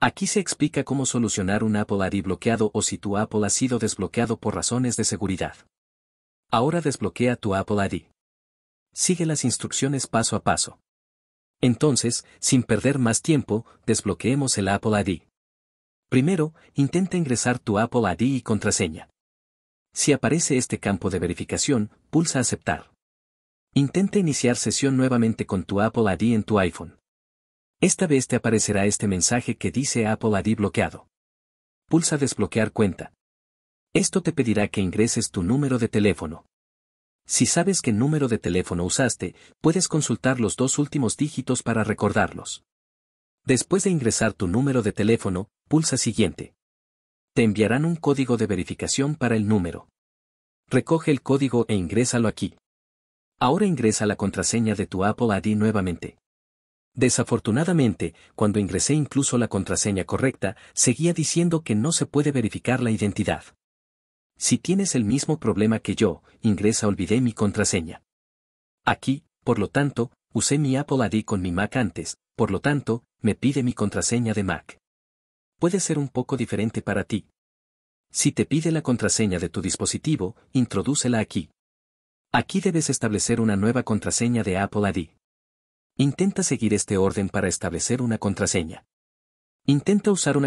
Aquí se explica cómo solucionar un Apple ID bloqueado o si tu Apple ha sido desbloqueado por razones de seguridad. Ahora desbloquea tu Apple ID. Sigue las instrucciones paso a paso. Entonces, sin perder más tiempo, desbloqueemos el Apple ID. Primero, intenta ingresar tu Apple ID y contraseña. Si aparece este campo de verificación, pulsa Aceptar. Intenta iniciar sesión nuevamente con tu Apple ID en tu iPhone. Esta vez te aparecerá este mensaje que dice Apple ID bloqueado. Pulsa desbloquear cuenta. Esto te pedirá que ingreses tu número de teléfono. Si sabes qué número de teléfono usaste, puedes consultar los dos últimos dígitos para recordarlos. Después de ingresar tu número de teléfono, pulsa siguiente. Te enviarán un código de verificación para el número. Recoge el código e ingrésalo aquí. Ahora ingresa la contraseña de tu Apple ID nuevamente. Desafortunadamente, cuando ingresé incluso la contraseña correcta, seguía diciendo que no se puede verificar la identidad. Si tienes el mismo problema que yo, ingresa olvidé mi contraseña. Aquí, por lo tanto, usé mi Apple ID con mi Mac antes, por lo tanto, me pide mi contraseña de Mac. Puede ser un poco diferente para ti. Si te pide la contraseña de tu dispositivo, introdúcela aquí. Aquí debes establecer una nueva contraseña de Apple ID. Intenta seguir este orden para establecer una contraseña. Intenta usar una